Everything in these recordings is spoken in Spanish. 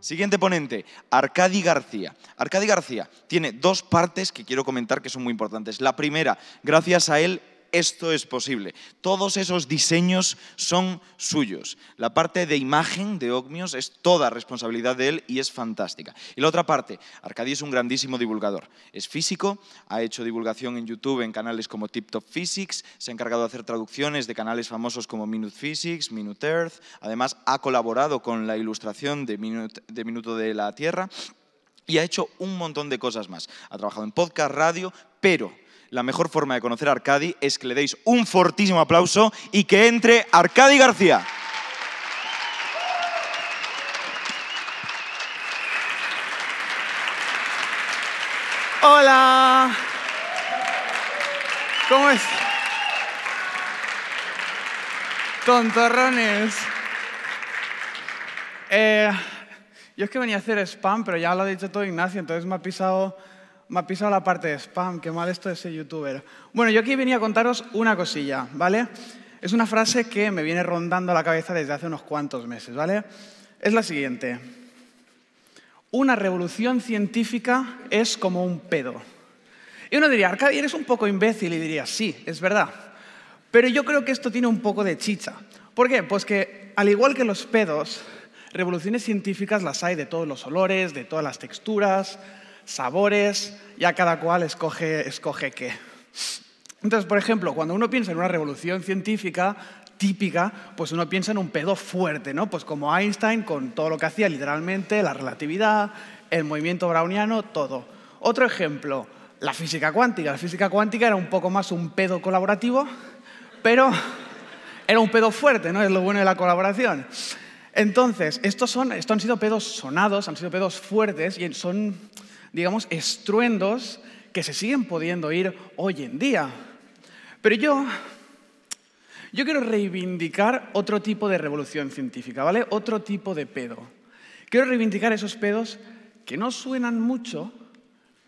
Siguiente ponente, Arcadi García. Arcadi García tiene dos partes que quiero comentar que son muy importantes. La primera, gracias a él esto es posible. Todos esos diseños son suyos. La parte de imagen de Ogmios es toda responsabilidad de él y es fantástica. Y la otra parte, Arcadi es un grandísimo divulgador. Es físico, ha hecho divulgación en YouTube en canales como Tip Top Physics, se ha encargado de hacer traducciones de canales famosos como Minute Physics, Minute Earth, además ha colaborado con la ilustración de, Minute, de Minuto de la Tierra y ha hecho un montón de cosas más. Ha trabajado en podcast, radio, pero la mejor forma de conocer a Arcadi es que le deis un fortísimo aplauso y que entre Arcadi García. Hola. ¿Cómo es? Tontorrones. Eh, yo es que venía a hacer spam, pero ya lo ha dicho todo Ignacio, entonces me ha pisado me ha pisado la parte de spam, qué mal esto de ser youtuber. Bueno, yo aquí venía a contaros una cosilla, ¿vale? Es una frase que me viene rondando la cabeza desde hace unos cuantos meses, ¿vale? Es la siguiente. Una revolución científica es como un pedo. Y uno diría, Arcadi, eres un poco imbécil, y diría, sí, es verdad. Pero yo creo que esto tiene un poco de chicha. ¿Por qué? Pues que, al igual que los pedos, revoluciones científicas las hay de todos los olores, de todas las texturas, sabores, ya cada cual escoge, escoge qué. Entonces, por ejemplo, cuando uno piensa en una revolución científica típica, pues uno piensa en un pedo fuerte, ¿no? Pues como Einstein con todo lo que hacía literalmente, la relatividad, el movimiento browniano, todo. Otro ejemplo, la física cuántica. La física cuántica era un poco más un pedo colaborativo, pero era un pedo fuerte, ¿no? Es lo bueno de la colaboración. Entonces, estos, son, estos han sido pedos sonados, han sido pedos fuertes y son digamos, estruendos que se siguen pudiendo oír hoy en día. Pero yo, yo quiero reivindicar otro tipo de revolución científica, ¿vale? Otro tipo de pedo. Quiero reivindicar esos pedos que no suenan mucho,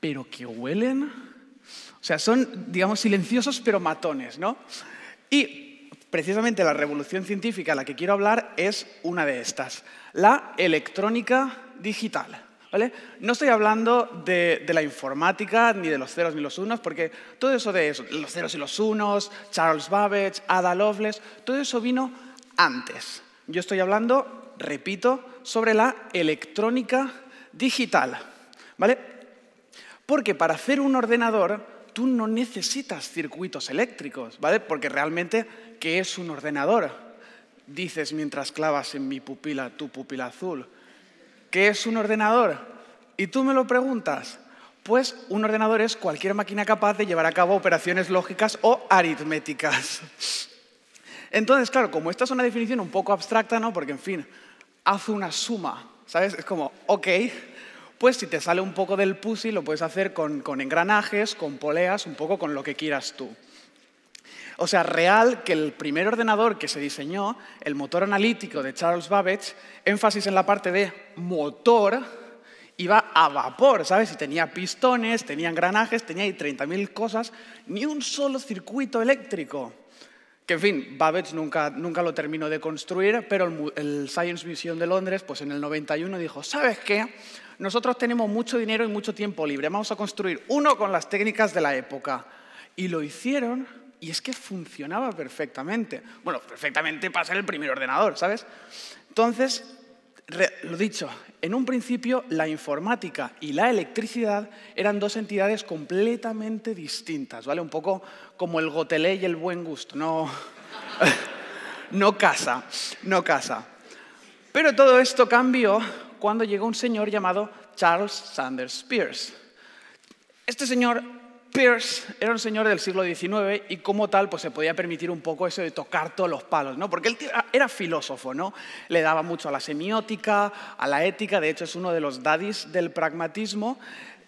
pero que huelen. O sea, son, digamos, silenciosos pero matones, ¿no? Y precisamente la revolución científica a la que quiero hablar es una de estas, la electrónica digital. No estoy hablando de, la informática, ni de los ceros ni los unos, porque todo eso de los ceros y los unos, Charles Babbage, Ada Lovelace, todo eso vino antes. Yo estoy hablando, repito, sobre la electrónica digital, ¿vale? Porque para hacer un ordenador tú no necesitas circuitos eléctricos, Porque realmente, ¿qué es un ordenador? Dices mientras clavas en mi pupila tu pupila azul. ¿Qué es un ordenador? Y tú me lo preguntas. Pues un ordenador es cualquier máquina capaz de llevar a cabo operaciones lógicas o aritméticas. Entonces, claro, como esta es una definición un poco abstracta, ¿no? Porque, en fin, hace una suma, ¿sabes? Es como, ok, pues si te sale un poco del pussy lo puedes hacer con engranajes, con poleas, un poco con lo que quieras tú. O sea, real que el primer ordenador que se diseñó, el motor analítico de Charles Babbage, énfasis en la parte de motor, iba a vapor, ¿sabes? Y tenía pistones, tenía engranajes, tenía 30.000 cosas, ni un solo circuito eléctrico. Que en fin, Babbage nunca, lo terminó de construir, pero el, Science Museum de Londres, pues en el 91 dijo, ¿sabes qué? Nosotros tenemos mucho dinero y mucho tiempo libre, vamos a construir uno con las técnicas de la época. Y lo hicieron y es que funcionaba perfectamente. Bueno, perfectamente para ser el primer ordenador, ¿sabes? Entonces, lo dicho, en un principio la informática y la electricidad eran dos entidades completamente distintas, ¿vale? Un poco como el gotelé y el buen gusto, no, no casa, no casa. Pero todo esto cambió cuando llegó un señor llamado Charles Sanders Peirce. Este señor Pierce era un señor del siglo XIX y como tal pues se podía permitir un poco eso de tocar todos los palos, ¿no? Porque él era filósofo, ¿no? Le daba mucho a la semiótica, a la ética, de hecho es uno de los dadis del pragmatismo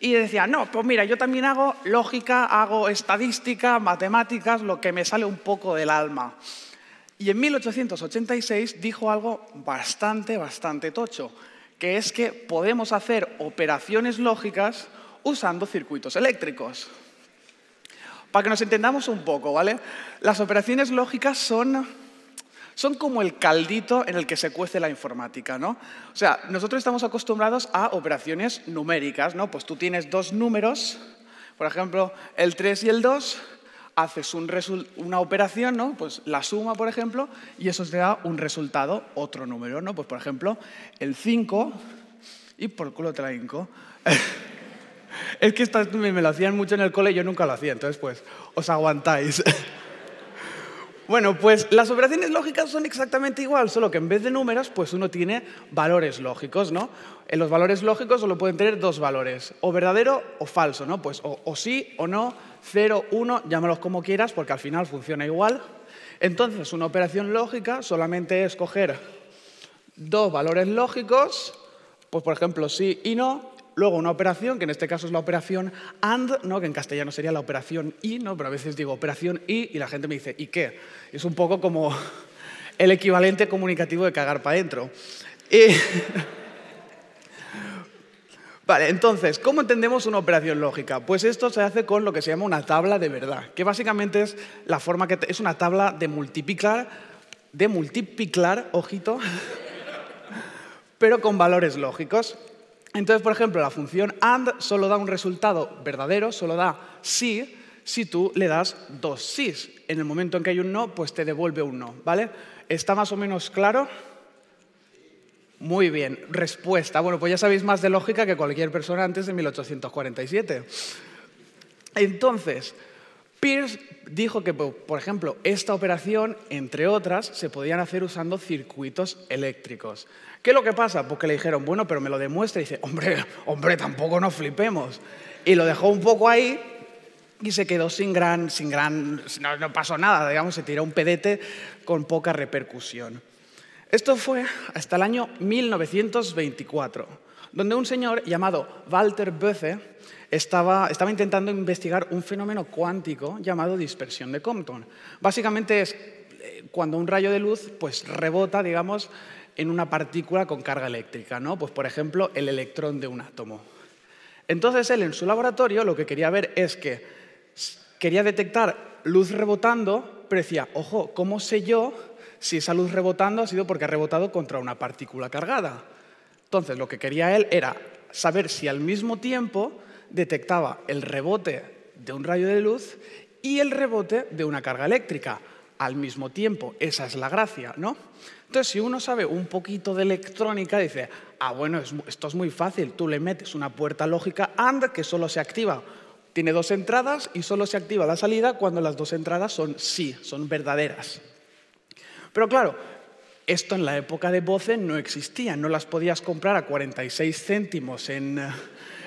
y decía, no, pues mira, yo también hago lógica, hago estadística, matemáticas, lo que me sale un poco del alma. Y en 1886 dijo algo bastante, bastante tocho, que es que podemos hacer operaciones lógicas usando circuitos eléctricos. Para que nos entendamos un poco, ¿vale? Las operaciones lógicas son, son como el caldito en el que se cuece la informática, ¿no? O sea, nosotros estamos acostumbrados a operaciones numéricas, ¿no? Pues tú tienes dos números, por ejemplo, el 3 y el 2, haces un una operación, ¿no? Pues la suma, por ejemplo, y eso te da un resultado, otro número, ¿no? Pues por ejemplo, el 5 y por culo te la inco. Es que me, lo hacían mucho en el cole y yo nunca lo hacía, entonces pues os aguantáis. Bueno, pues las operaciones lógicas son exactamente igual, solo que en vez de números, pues uno tiene valores lógicos, ¿no? En los valores lógicos solo pueden tener dos valores, o verdadero o falso, ¿no? Pues o, sí o no, 0, uno, llámalos como quieras, porque al final funciona igual. Entonces, una operación lógica solamente es coger dos valores lógicos, pues por ejemplo sí y no, Luego una operación, que en este caso es la operación AND, ¿no? que en castellano sería la operación I, ¿no? pero a veces digo operación I y la gente me dice ¿y qué? Es un poco como el equivalente comunicativo de cagar para adentro. Vale, entonces, ¿cómo entendemos una operación lógica? Pues esto se hace con lo que se llama una tabla de verdad, que básicamente es la forma que es una tabla de multiplicar, de multiplicar, ojito, pero con valores lógicos. Entonces, por ejemplo, la función AND solo da un resultado verdadero, solo da sí, si tú le das dos sís. En el momento en que hay un no, pues te devuelve un no, ¿vale? ¿Está más o menos claro? Muy bien, respuesta. Bueno, pues ya sabéis más de lógica que cualquier persona antes de 1847. Entonces, Pierce dijo que, por ejemplo, esta operación, entre otras, se podían hacer usando circuitos eléctricos. ¿Qué es lo que pasa? Porque pues le dijeron, bueno, pero me lo demuestra. Y dice, hombre, hombre, tampoco nos flipemos. Y lo dejó un poco ahí y se quedó sin gran, sin gran, no, no pasó nada, digamos, se tiró un pedete con poca repercusión. Esto fue hasta el año 1924 donde un señor llamado Walter Boethe estaba, intentando investigar un fenómeno cuántico llamado dispersión de Compton. Básicamente es eh, cuando un rayo de luz pues, rebota, digamos, en una partícula con carga eléctrica, ¿no? Pues, por ejemplo, el electrón de un átomo. Entonces él en su laboratorio lo que quería ver es que quería detectar luz rebotando, pero decía, ojo, ¿cómo sé yo si esa luz rebotando ha sido porque ha rebotado contra una partícula cargada? Entonces, lo que quería él era saber si al mismo tiempo detectaba el rebote de un rayo de luz y el rebote de una carga eléctrica al mismo tiempo. Esa es la gracia, ¿no? Entonces, si uno sabe un poquito de electrónica, dice, ah, bueno, esto es muy fácil, tú le metes una puerta lógica AND que solo se activa. Tiene dos entradas y solo se activa la salida cuando las dos entradas son sí, son verdaderas. Pero claro, esto en la época de Voce no existía, no las podías comprar a 46 céntimos eh,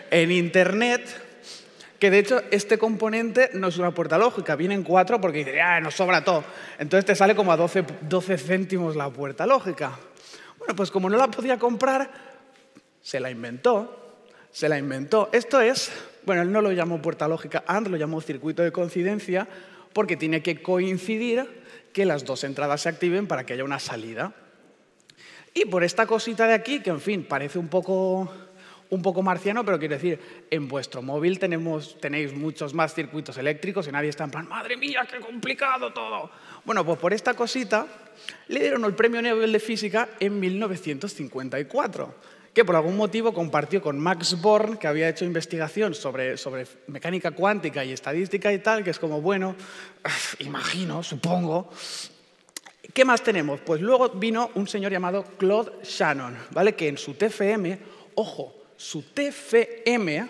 en, Internet, que de hecho este componente no es una puerta lógica, vienen cuatro porque dice, ah, nos sobra todo. Entonces te sale como a 12, 12 céntimos la puerta lógica. Bueno, pues como no la podía comprar, se la inventó, se la inventó. Esto es, bueno, él no lo llamó puerta lógica, AND lo llamó circuito de coincidencia porque tiene que coincidir que las dos entradas se activen para que haya una salida. Y por esta cosita de aquí, que en fin, parece un poco, un poco marciano, pero quiero decir, en vuestro móvil tenemos, tenéis muchos más circuitos eléctricos y nadie está en plan, madre mía, qué complicado todo. Bueno, pues por esta cosita le dieron el Premio Nobel de Física en 1954 que por algún motivo compartió con Max Born, que había hecho investigación sobre, sobre mecánica cuántica y estadística y tal, que es como, bueno, imagino, supongo, ¿Qué más tenemos? Pues luego vino un señor llamado Claude Shannon, ¿vale? Que en su TFM, ojo, su TFM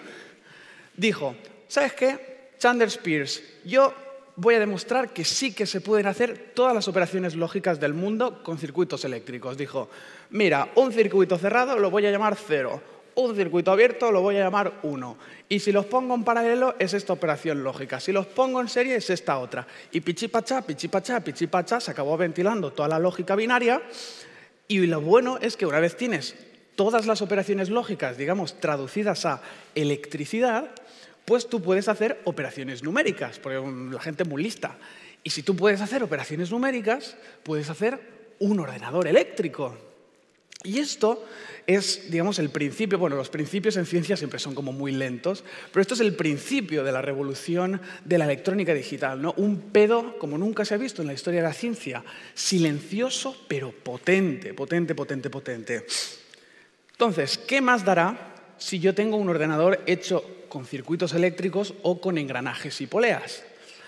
dijo, ¿sabes qué? Chandler Spears, yo voy a demostrar que sí que se pueden hacer todas las operaciones lógicas del mundo con circuitos eléctricos. Dijo, mira, un circuito cerrado lo voy a llamar cero, un circuito abierto lo voy a llamar 1. Y si los pongo en paralelo es esta operación lógica. Si los pongo en serie es esta otra. Y pichipachá, pichipachá, pichipachá, se acabó ventilando toda la lógica binaria. Y lo bueno es que una vez tienes todas las operaciones lógicas, digamos, traducidas a electricidad, pues tú puedes hacer operaciones numéricas, porque la gente es muy lista. Y si tú puedes hacer operaciones numéricas, puedes hacer un ordenador eléctrico. Y esto es, digamos, el principio, bueno, los principios en ciencia siempre son como muy lentos, pero esto es el principio de la revolución de la electrónica digital, ¿no? Un pedo como nunca se ha visto en la historia de la ciencia, silencioso pero potente, potente, potente, potente. Entonces, ¿qué más dará si yo tengo un ordenador hecho con circuitos eléctricos o con engranajes y poleas?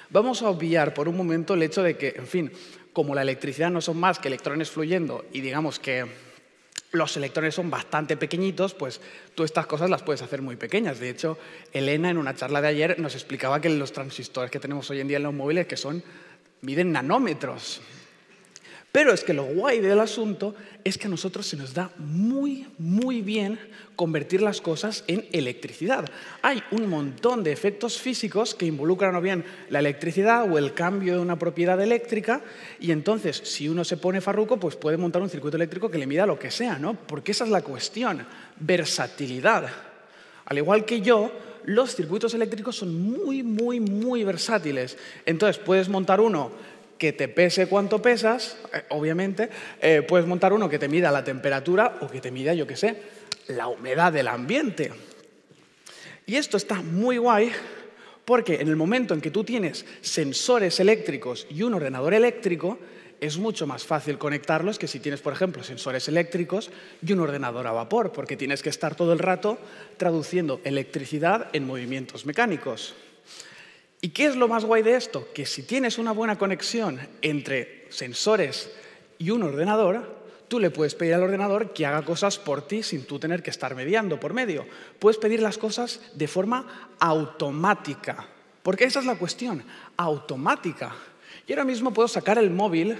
Vamos a obviar por un momento el hecho de que, en fin, como la electricidad no son más que electrones fluyendo y digamos que los electrones son bastante pequeñitos, pues tú estas cosas las puedes hacer muy pequeñas. De hecho, Elena en una charla de ayer nos explicaba que los transistores que tenemos hoy en día en los móviles, que son, miden nanómetros. Pero es que lo guay del asunto es que a nosotros se nos da muy, muy bien convertir las cosas en electricidad. Hay un montón de efectos físicos que involucran o bien la electricidad o el cambio de una propiedad eléctrica y entonces si uno se pone farruco pues puede montar un circuito eléctrico que le mida lo que sea, ¿no? Porque esa es la cuestión, versatilidad. Al igual que yo, los circuitos eléctricos son muy, muy, muy versátiles. Entonces puedes montar uno que te pese cuánto pesas, eh, obviamente, eh, puedes montar uno que te mida la temperatura o que te mida, yo qué sé, la humedad del ambiente. Y esto está muy guay porque en el momento en que tú tienes sensores eléctricos y un ordenador eléctrico, es mucho más fácil conectarlos que si tienes, por ejemplo, sensores eléctricos y un ordenador a vapor, porque tienes que estar todo el rato traduciendo electricidad en movimientos mecánicos. ¿Y qué es lo más guay de esto? Que si tienes una buena conexión entre sensores y un ordenador, tú le puedes pedir al ordenador que haga cosas por ti sin tú tener que estar mediando por medio. Puedes pedir las cosas de forma automática, porque esa es la cuestión, automática. Y ahora mismo puedo sacar el móvil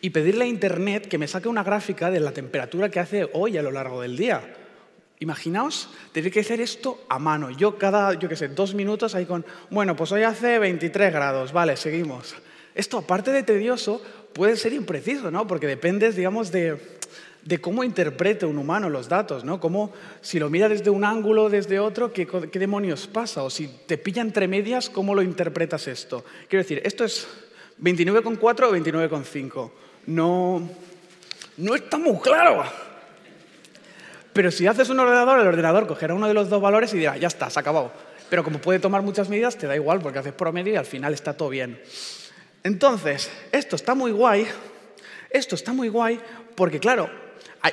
y pedirle a Internet que me saque una gráfica de la temperatura que hace hoy a lo largo del día. Imaginaos tener que hacer esto a mano. Yo cada, yo qué sé, dos minutos ahí con, bueno, pues hoy hace 23 grados, vale, seguimos. Esto, aparte de tedioso, puede ser impreciso, ¿no? Porque dependes, digamos, de, de cómo interprete un humano los datos, ¿no? Cómo, si lo mira desde un ángulo, desde otro, ¿qué, ¿qué, demonios pasa? O si te pilla entre medias, ¿cómo lo interpretas esto? Quiero decir, esto es 29,4 o 29,5. No, no está muy claro. Pero si haces un ordenador, el ordenador cogerá uno de los dos valores y dirá, ya está, se acabó. acabado. Pero como puede tomar muchas medidas, te da igual porque haces promedio y al final está todo bien. Entonces, esto está muy guay, esto está muy guay porque, claro,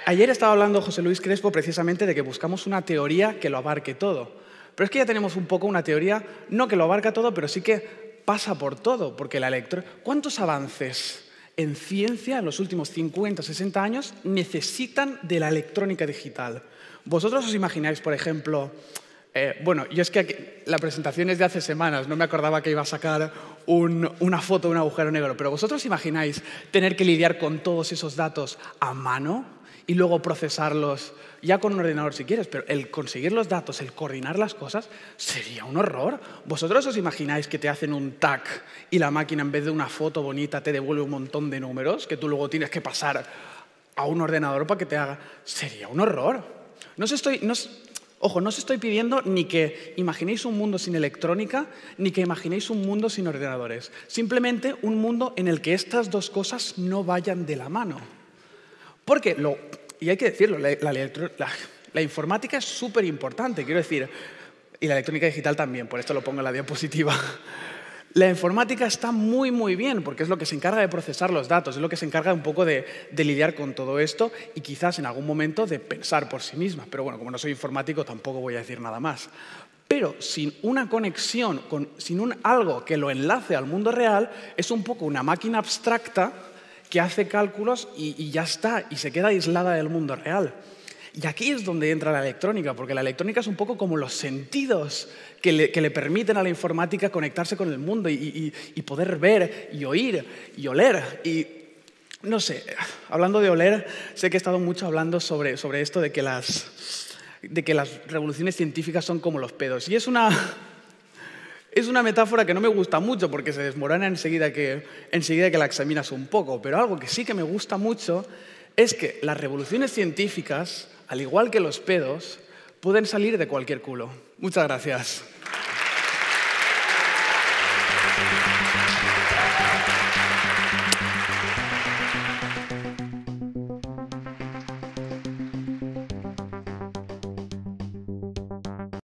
ayer estaba hablando José Luis Crespo precisamente de que buscamos una teoría que lo abarque todo. Pero es que ya tenemos un poco una teoría, no que lo abarca todo, pero sí que pasa por todo, porque la electro... ¿Cuántos avances en ciencia en los últimos 50, 60 años necesitan de la electrónica digital. ¿Vosotros os imagináis, por ejemplo, eh, bueno, yo es que la presentación es de hace semanas, no me acordaba que iba a sacar una foto de un agujero negro, pero ¿vosotros imagináis tener que lidiar con todos esos datos a mano? y luego procesarlos, ya con un ordenador si quieres, pero el conseguir los datos, el coordinar las cosas, sería un horror. ¿Vosotros os imagináis que te hacen un tac y la máquina en vez de una foto bonita te devuelve un montón de números que tú luego tienes que pasar a un ordenador para que te haga? Sería un horror. No ojo, no os estoy pidiendo ni que imaginéis un mundo sin electrónica, ni que imaginéis un mundo sin ordenadores. Simplemente un mundo en el que estas dos cosas no vayan de la mano. Porque, lo, y hay que decirlo, la, informática es súper importante, quiero decir, y la electrónica digital también, por esto lo pongo en la diapositiva. La informática está muy, muy bien, porque es lo que se encarga de procesar los datos, es lo que se encarga un poco de, lidiar con todo esto y quizás en algún momento de pensar por sí misma. Pero bueno, como no soy informático, tampoco voy a decir nada más. Pero sin una conexión, sin un algo que lo enlace al mundo real, es un poco una máquina abstracta que hace cálculos y, ya está, y se queda aislada del mundo real. Y aquí es donde entra la electrónica, porque la electrónica es un poco como los sentidos que le, que le permiten a la informática conectarse con el mundo y, y, y, poder ver y oír y oler. Y no sé, hablando de oler, sé que he estado mucho hablando sobre, sobre esto de que, las, de que las revoluciones científicas son como los pedos. Y es una, es una metáfora que no me gusta mucho porque se desmorona enseguida que, enseguida que la examinas un poco, pero algo que sí que me gusta mucho es que las revoluciones científicas, al igual que los pedos, pueden salir de cualquier culo. Muchas gracias.